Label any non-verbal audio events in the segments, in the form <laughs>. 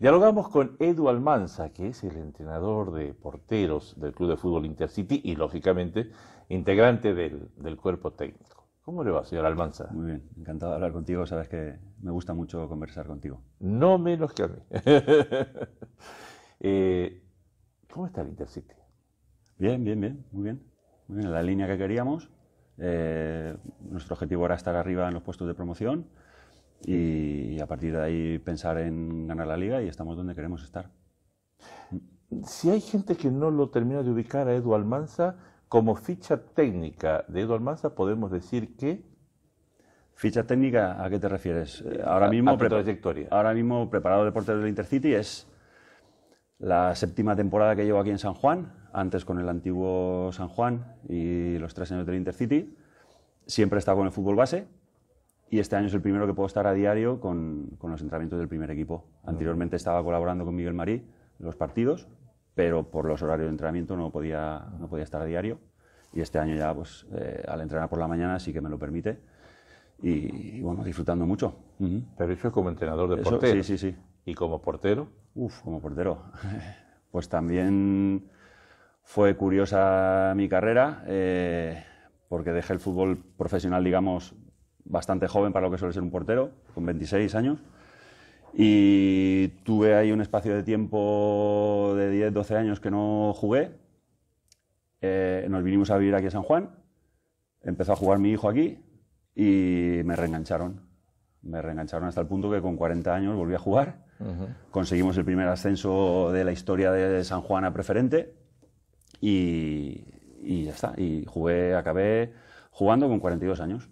Dialogamos con Edu Almanza, que es el entrenador de porteros del Club de Fútbol Intercity y, lógicamente, integrante del, cuerpo técnico. ¿Cómo le va, señor Almanza? Muy bien, encantado de hablar contigo. Sabes que me gusta mucho conversar contigo. No menos que a mí. <laughs> Eh, ¿Cómo está el Intercity? Bien, bien, bien, muy bien. Muy bien, en la línea que queríamos. Eh, nuestro objetivo era estar arriba en los puestos de promoción y, a partir de ahí pensar en ganar la liga y estamos donde queremos estar. Si hay gente que no lo termina de ubicar a Edu Almanza, como ficha técnica de Edu Almanza podemos decir que... Ficha técnica, ¿a qué te refieres? Eh, ahora mismo, trayectoria. ahora mismo preparado de portero del Intercity es la séptima temporada que llevo aquí en San Juan, antes con el antiguo San Juan y los tres años del Intercity. Siempre he estado con el fútbol base, y este año es el primero que puedo estar a diario con, con los entrenamientos del primer equipo. Anteriormente estaba colaborando con Miguel Marí en los partidos, pero por los horarios de entrenamiento no podía, no podía estar a diario. Y este año ya, pues, eh, al entrenar por la mañana sí que me lo permite. Y, bueno, disfrutando mucho. Pero eso es como entrenador de portero. Sí, sí, sí. ¿Y como portero? Uf, como portero. <laughs> pues también fue curiosa mi carrera, eh, porque dejé el fútbol profesional, digamos, bastante joven para lo que suele ser un portero, con 26 años. Y tuve ahí un espacio de tiempo de 10, 12 años que no jugué. Eh, nos vinimos a vivir aquí a San Juan. Empezó a jugar mi hijo aquí y me reengancharon. Me reengancharon hasta el punto que con 40 años volví a jugar. Conseguimos el primer ascenso de la historia de San Juan a preferente y, y ya está. Y jugué, acabé jugando con 42 años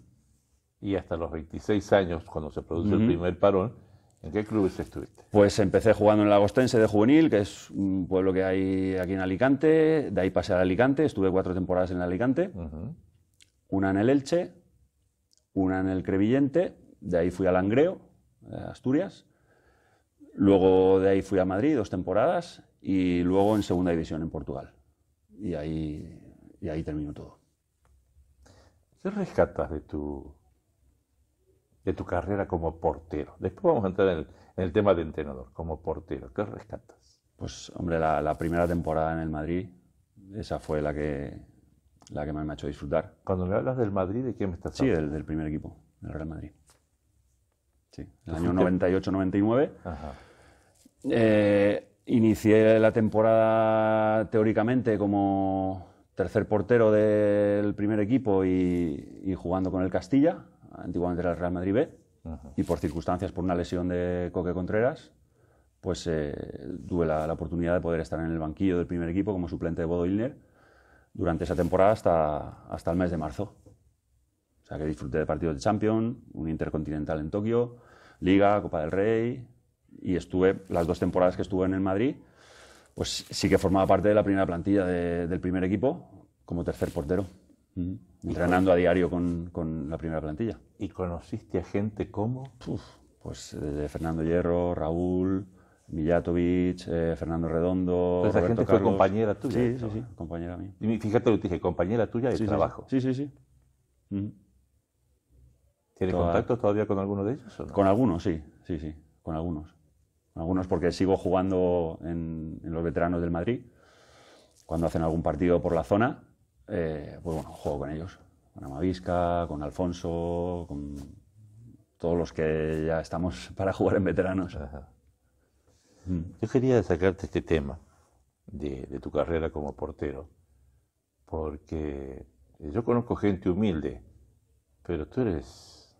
y hasta los 26 años, cuando se produce el primer parón, ¿en qué clubes estuviste? Pues empecé jugando en Agostense de juvenil, que es un pueblo que hay aquí en Alicante, de ahí pasé a Alicante, estuve cuatro temporadas en Alicante, una en el Elche, una en el Crevillente, de ahí fui a Langreo, eh, Asturias, luego de ahí fui a Madrid dos temporadas y luego en segunda división en Portugal. Y ahí, y ahí terminó todo. ¿Qué rescatas de tu de tu carrera como portero? Después vamos a entrar en el, tema de entrenador, como portero. ¿Qué rescatas? Pues, hombre, la, primera temporada en el Madrid, esa fue la que, la que más me ha hecho disfrutar. Cuando le hablas del Madrid, ¿de quién me estás hablando? Sí, del, del primer equipo, del Real Madrid. Sí, el año 98-99. Eh, inicié la temporada teóricamente como tercer portero del primer equipo y, y jugando con el Castilla antiguamente era el Real Madrid B, y por circunstancias, por una lesión de Coque Contreras, pues eh, tuve la, oportunidad de poder estar en el banquillo del primer equipo como suplente de Bodo durante esa temporada hasta, hasta el mes de marzo. O sea que disfruté de partidos de Champions, un Intercontinental en Tokio, Liga, Copa del Rey, y estuve, las dos temporadas que estuve en el Madrid, pues sí que formaba parte de la primera plantilla del primer equipo como tercer portero. Entrenando a diario con, la primera plantilla. ¿Y conociste a gente como? pues eh, Fernando Hierro, Raúl, Mijatovic, eh, Fernando Redondo. esa gente fue compañera tuya. Sí, ¿eh? sí, sí, compañera mía. fíjate lo que dije, compañera tuya de trabajo. Sí, sí, sí. ¿Tienes contacto todavía con alguno de ellos? Con algunos, sí, sí, sí, con algunos. Algunos porque sigo jugando en, en los veteranos del Madrid, cuando hacen algún partido por la zona, eh, pues bueno, juego con ellos, con Amavisca, con Alfonso, con todos los que ya estamos <laughs> para jugar en veteranos. Mm. Yo quería sacarte este tema de, tu carrera como portero, porque yo conozco gente humilde, pero tú eres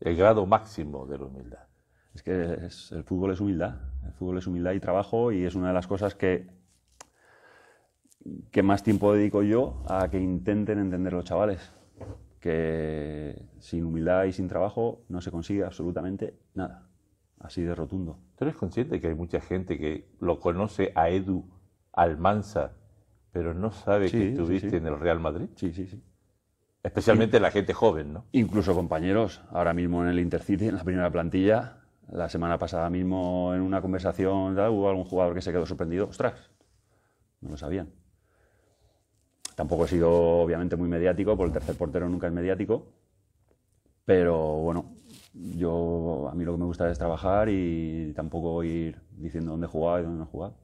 el grado máximo de la humildad. Es que el fútbol es humildad, el fútbol es humildad y trabajo y es una de las cosas que que más tiempo dedico yo a que intenten entender los chavales. Que sin humildad y sin trabajo no se consigue absolutamente nada. Así de rotundo. ¿Tú eres consciente que hay mucha gente que lo conoce a Edu Almanza, pero no sabe que estuviste en el Real Madrid? Sí, sí, sí. Especialmente la gente joven, ¿no? Incluso compañeros. Ahora mismo en el Intercity, en la primera plantilla, la semana pasada mismo en una conversación hubo algún jugador que se quedó sorprendido. ¡Ostras! No lo sabían. Tampoco he sido obviamente muy mediático, porque el tercer portero nunca es mediático, pero bueno, yo a mí lo que me gusta es trabajar y tampoco ir diciendo dónde jugar y dónde no jugar.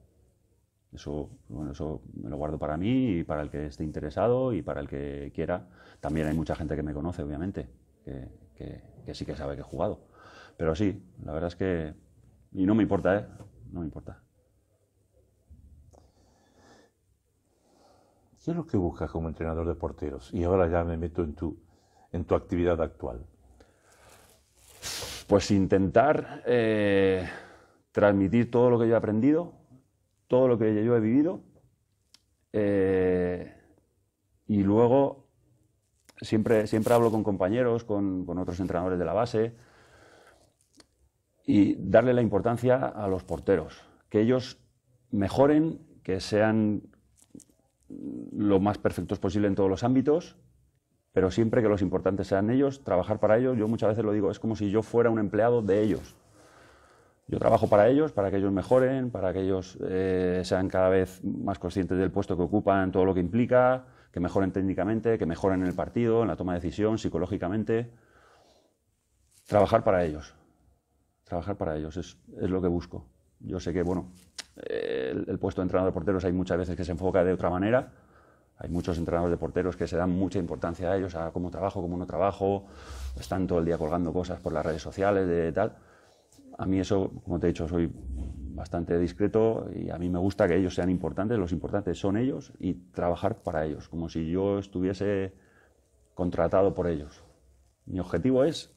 Eso, bueno, eso me lo guardo para mí y para el que esté interesado y para el que quiera. También hay mucha gente que me conoce, obviamente, que, que sí que sabe que he jugado. Pero sí, la verdad es que... Y no me importa, ¿eh? No me importa. ¿Qué es lo que buscas como entrenador de porteros? Y ahora ya me meto en tu, en tu actividad actual. Pues intentar eh, transmitir todo lo que yo he aprendido, todo lo que yo he vivido, eh, y luego siempre, siempre hablo con compañeros, con, con otros entrenadores de la base, y darle la importancia a los porteros, que ellos mejoren, que sean lo más perfectos posible en todos los ámbitos, pero siempre que los importantes sean ellos, trabajar para ellos. Yo muchas veces lo digo, es como si yo fuera un empleado de ellos. Yo trabajo para ellos, para que ellos mejoren, para que ellos eh, sean cada vez más conscientes del puesto que ocupan, todo lo que implica, que mejoren técnicamente, que mejoren en el partido, en la toma de decisión, psicológicamente. Trabajar para ellos. Trabajar para ellos es, es lo que busco. Yo sé que, bueno, el, puesto de entrenador de porteros hay muchas veces que se enfoca de otra manera. Hay muchos entrenadores de porteros que se dan mucha importancia a ellos, a cómo trabajo, cómo no trabajo, están todo el día colgando cosas por las redes sociales, de tal. A mí eso, como te he dicho, soy bastante discreto y a mí me gusta que ellos sean importantes, los importantes son ellos y trabajar para ellos, como si yo estuviese contratado por ellos. Mi objetivo es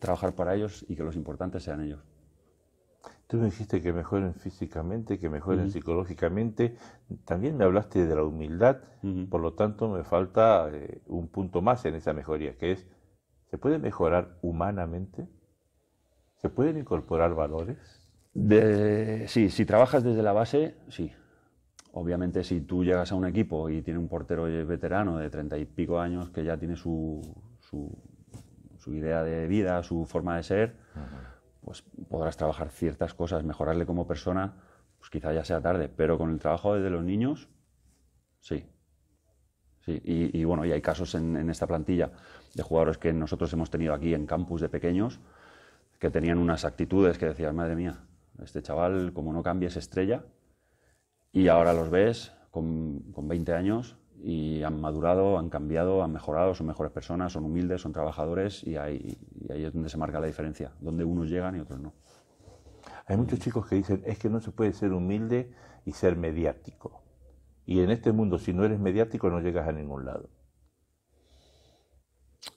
trabajar para ellos y que los importantes sean ellos. Tú me dijiste que mejoren físicamente, que mejoren psicológicamente. También me hablaste de la humildad. Por lo tanto, me falta eh, un punto más en esa mejoría, que es, ¿se puede mejorar humanamente? ¿Se pueden incorporar valores? De, sí, si trabajas desde la base, sí. Obviamente, si tú llegas a un equipo y tiene un portero veterano de treinta y pico años que ya tiene su, su, idea de vida, su forma de ser, pues podrás trabajar ciertas cosas, mejorarle como persona, pues quizá ya sea tarde, pero con el trabajo de los niños, sí. Sí, y, bueno, y hay casos en, esta plantilla de jugadores que nosotros hemos tenido aquí en campus de pequeños, que tenían unas actitudes que decías, madre mía, este chaval como no es estrella, y ahora los ves con, con 20 años y han madurado, han cambiado, han mejorado, son mejores personas, son humildes, son trabajadores y ahí, es donde se marca la diferencia, donde unos llegan y otros no. Hay muchos chicos que dicen, es que no se puede ser humilde y ser mediático. Y en este mundo, si no eres mediático, no llegas a ningún lado.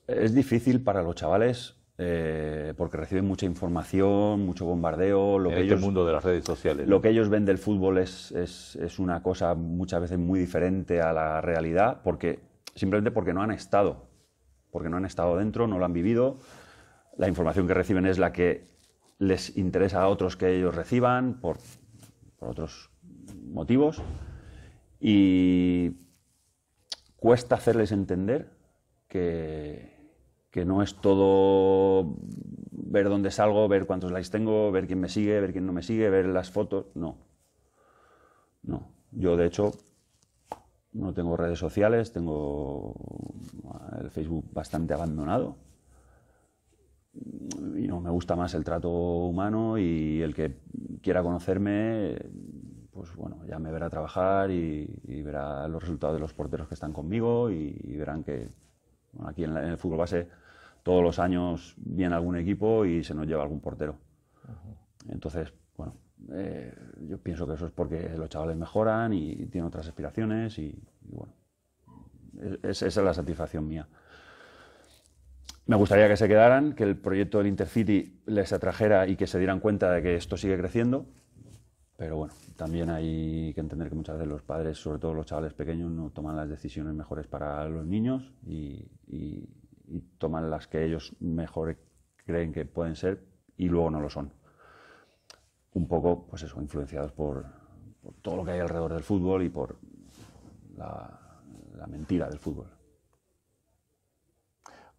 Es difícil para los chavales eh, porque reciben mucha información, mucho bombardeo. Lo en que este mundo de las redes sociales. Lo que ellos ven del fútbol es, es, es, una cosa muchas veces muy diferente a la realidad, porque, simplemente porque no han estado, porque no han estado dentro, no lo han vivido. La información que reciben es la que les interesa a otros que ellos reciban por, por otros motivos. Y cuesta hacerles entender que, que no es todo ver dónde salgo, ver cuántos likes tengo, ver quién me sigue, ver quién no me sigue, ver las fotos. No. No. Yo, de hecho, no tengo redes sociales, tengo el Facebook bastante abandonado. Y no, me gusta más el trato humano y el que quiera conocerme, pues bueno, ya me verá trabajar y, verá los resultados de los porteros que están conmigo y verán que, aquí en, el fútbol base todos los años viene algún equipo y se nos lleva algún portero. Entonces, bueno, eh, yo pienso que eso es porque los chavales mejoran y tienen otras aspiraciones y, bueno, esa es la satisfacción mía. Me gustaría que se quedaran, que el proyecto del Intercity les atrajera y que se dieran cuenta de que esto sigue creciendo, pero bueno, también hay que entender que muchas veces los padres, sobre todo los chavales pequeños, no toman las decisiones mejores para los niños y, toman las que ellos mejor creen que pueden ser y luego no lo son. Un poco, pues eso, influenciados por, todo lo que hay alrededor del fútbol y por la mentira del fútbol.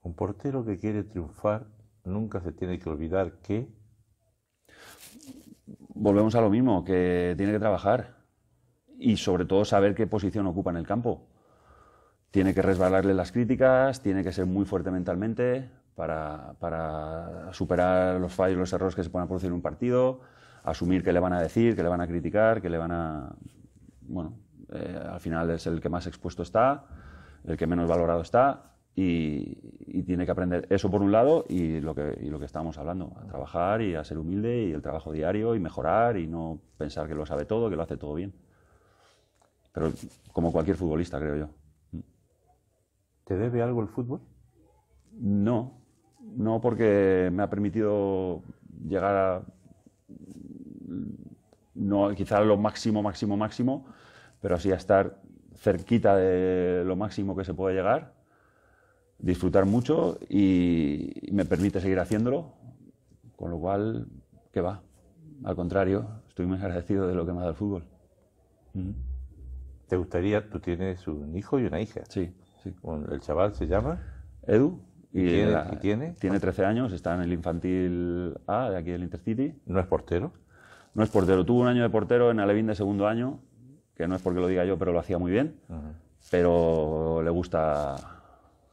Un portero que quiere triunfar nunca se tiene que olvidar que volvemos a lo mismo, que tiene que trabajar y sobre todo saber qué posición ocupa en el campo. Tiene que resbalarle las críticas, tiene que ser muy fuerte mentalmente para, para superar los fallos, los errores que se puedan producir en un partido, asumir que le van a decir, que le van a criticar, que le van a... Bueno, eh, al final es el que más expuesto está, el que menos valorado está y, tiene que aprender eso por un lado y lo que, y estábamos hablando, a trabajar y a ser humilde y el trabajo diario y mejorar y no pensar que lo sabe todo, que lo hace todo bien. Pero como cualquier futbolista, creo yo. ¿Te debe algo el fútbol? No, no porque me ha permitido llegar a... No, a lo máximo, máximo, máximo, pero así a estar cerquita de lo máximo que se puede llegar disfrutar mucho y me permite seguir haciéndolo, con lo cual, ¿qué va? Al contrario, estoy muy agradecido de lo que me ha dado el fútbol. ¿Te gustaría, tú tienes un hijo y una hija? Sí, ¿El chaval se llama? Edu. ¿Y ¿Tiene, tiene? 13 años, está en el infantil A de aquí del Intercity. ¿No es portero? No es portero. Tuvo un año de portero en Alevín de segundo año, que no es porque lo diga yo, pero lo hacía muy bien. Pero le gusta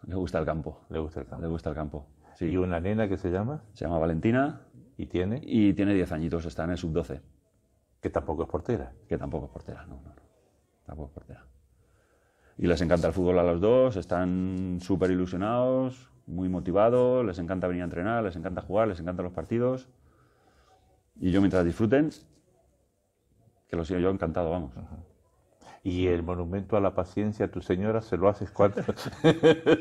le gusta el campo. Le gusta el campo. Le gusta el campo. Sí. ¿Y una nena que se llama? Se llama Valentina. ¿Y tiene? Y tiene 10 añitos, está en el sub-12. Que tampoco es portera. Que tampoco es portera, no, no, no. Tampoco es portera. Y les encanta el fútbol a los dos, están súper ilusionados, muy motivados, les encanta venir a entrenar, les encanta jugar, les encantan los partidos. Y yo mientras disfruten, que lo sigo yo encantado, vamos. Y el monumento a la paciencia tu señora se lo haces cuánto. <laughs> <laughs>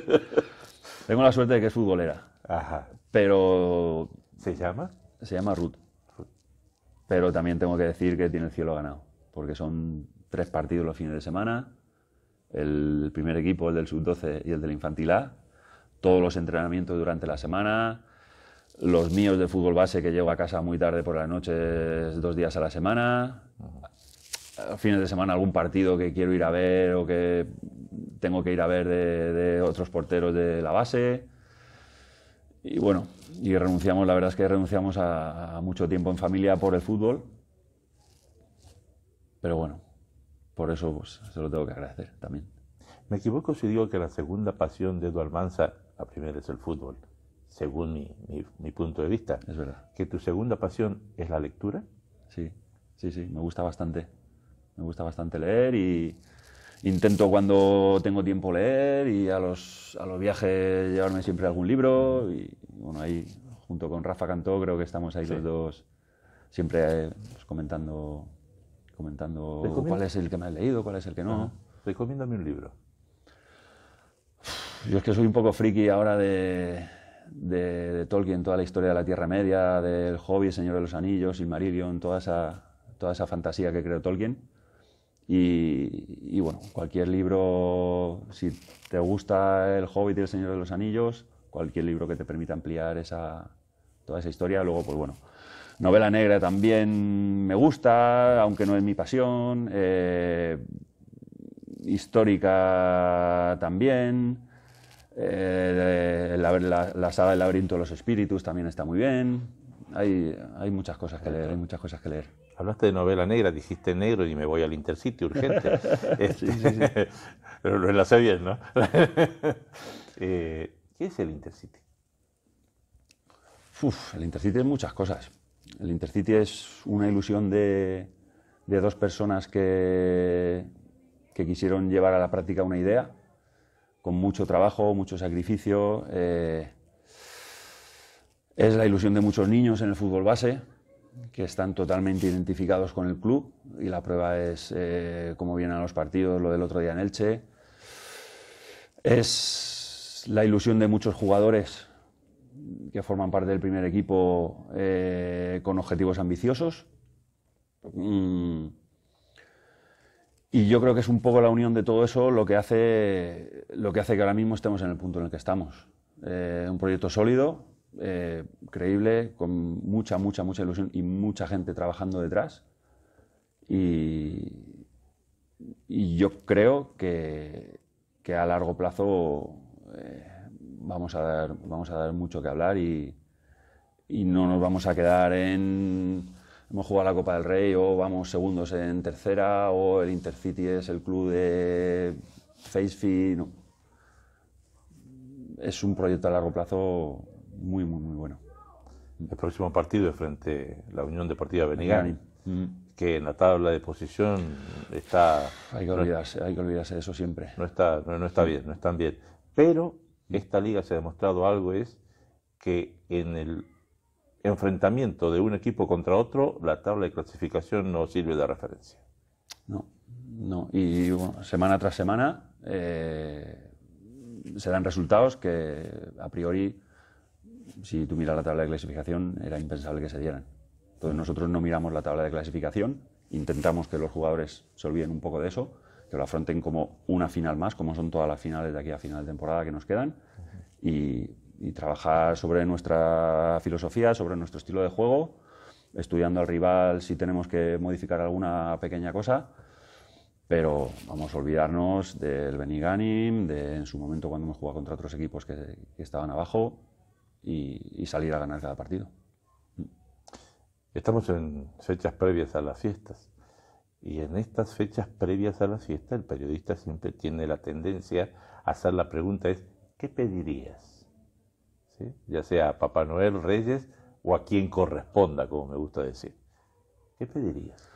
Tengo la suerte de que es futbolera. Ajá. Pero. ¿Se llama? Se llama Ruth. Pero también tengo que decir que tiene el cielo ganado. Porque son tres partidos los fines de semana. El primer equipo, el del sub-12 y el del infantil A. Todos los entrenamientos durante la semana los míos de fútbol base que llego a casa muy tarde por la noche, dos días a la semana, fines de semana algún partido que quiero ir a ver o que tengo que ir a ver de, otros porteros de la base. Y bueno, y renunciamos, la verdad es que renunciamos a, mucho tiempo en familia por el fútbol. Pero bueno, por eso pues, se lo tengo que agradecer también. Me equivoco si digo que la segunda pasión de Eduardo Almanza, la primera es el fútbol, según mi, punto de vista. Es verdad. ¿Que tu segunda pasión es la lectura? Sí, sí, sí, me gusta bastante. Me gusta bastante leer y intento cuando tengo tiempo leer y a los, a los viajes llevarme siempre algún libro. Y bueno, ahí junto con Rafa Cantó creo que estamos ahí los dos siempre eh, pues comentando, comentando cuál es el que me he leído, cuál es el que no. Recomiéndame un libro. Yo es que soy un poco friki ahora de, Tolkien, toda la historia de la Tierra Media, del Hobby, Señor de los Anillos, Silmarillion, toda esa, toda esa fantasía que creó Tolkien. Y, bueno, cualquier libro, si te gusta El Hobbit y El Señor de los Anillos, cualquier libro que te permita ampliar esa, toda esa historia. Luego, pues bueno, novela negra también me gusta, aunque no es mi pasión. Eh, histórica también. Eh, la, sala saga del laberinto de los espíritus también está muy bien. Hay, hay muchas cosas que leer, hay muchas cosas que leer. Hablaste de novela negra, dijiste negro y me voy al intercity urgente. <laughs> sí, sí, sí. pero este, <laughs> lo bien, ¿no? <laughs> Eh, ¿Qué es el intercity? el intercity es muchas cosas. El intercity es una ilusión de, dos personas que, quisieron llevar a la práctica una idea con mucho trabajo, mucho sacrificio. Eh, es la ilusión de muchos niños en el fútbol base que están totalmente identificados con el club y la prueba es eh, cómo vienen los partidos, lo del otro día en Elche. Es la ilusión de muchos jugadores que forman parte del primer equipo eh, con objetivos ambiciosos. Mm. Y yo creo que es un poco la unión de todo eso lo que hace, lo que, hace que ahora mismo estemos en el punto en el que estamos. Eh, un proyecto sólido, eh, creíble, con mucha, mucha, mucha ilusión y mucha gente trabajando detrás. Y, yo creo que, a largo plazo eh, vamos, a dar, vamos a dar mucho que hablar y, no nos vamos a quedar en hemos jugado la Copa del Rey o vamos segundos en tercera o el Intercity es el club de Facefi. No. Es un proyecto a largo plazo muy, muy, muy bueno. El próximo partido es frente a la Unión Deportiva Benigani, mm. que en la tabla de posición está... Hay que olvidarse, hay que de eso siempre. No está, no, no está bien, no están bien. Pero esta liga se ha demostrado algo es que en el enfrentamiento de un equipo contra otro, la tabla de clasificación no sirve de referencia. No, no. Y semana tras semana eh, se dan resultados que a priori si tú miras la tabla de clasificación, era impensable que se dieran. Entonces nosotros no miramos la tabla de clasificación, intentamos que los jugadores se olviden un poco de eso, que lo afronten como una final más, como son todas las finales de aquí a final de temporada que nos quedan, y, trabajar sobre nuestra filosofía, sobre nuestro estilo de juego, estudiando al rival si tenemos que modificar alguna pequeña cosa, pero vamos a olvidarnos del Beniganim, de en su momento cuando hemos jugado contra otros equipos que estaban abajo, y, salir a ganar cada partido. Estamos en fechas previas a las fiestas. Y en estas fechas previas a las fiestas el periodista siempre tiene la tendencia a hacer la pregunta es, ¿qué pedirías? ¿Sí? Ya sea a Papá Noel, Reyes o a quien corresponda, como me gusta decir. ¿Qué pedirías?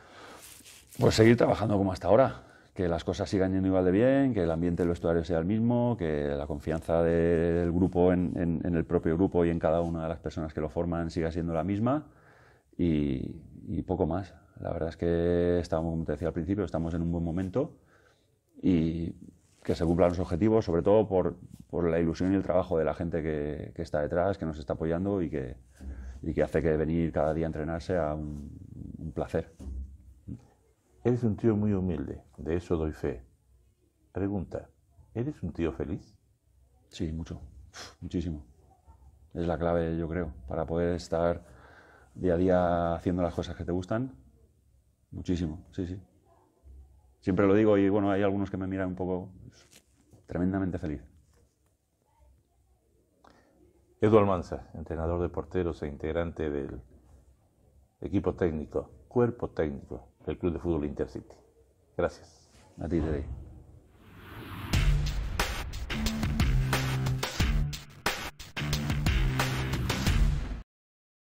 Pues seguir trabajando como hasta ahora que las cosas sigan yendo igual de bien, que el ambiente del vestuario sea el mismo, que la confianza del grupo en, el propio grupo y en cada una de las personas que lo forman siga siendo la misma y, poco más. La verdad es que estamos, como te decía al principio, estamos en un buen momento y que se cumplan los objetivos, sobre todo por, la ilusión y el trabajo de la gente que, está detrás, que nos está apoyando y que, hace que venir cada día a entrenarse sea un placer. Eres un tío muy humilde, de eso doy fe. Pregunta, ¿eres un tío feliz? Sí, mucho, muchísimo. Es la clave, yo creo, para poder estar día a día haciendo las cosas que te gustan. Muchísimo, sí, sí. Siempre lo digo y bueno, hay algunos que me miran un poco tremendamente feliz. Edu Almanza, entrenador de porteros e integrante del equipo técnico, cuerpo técnico del Club de Fútbol Intercity. Gracias. A ti,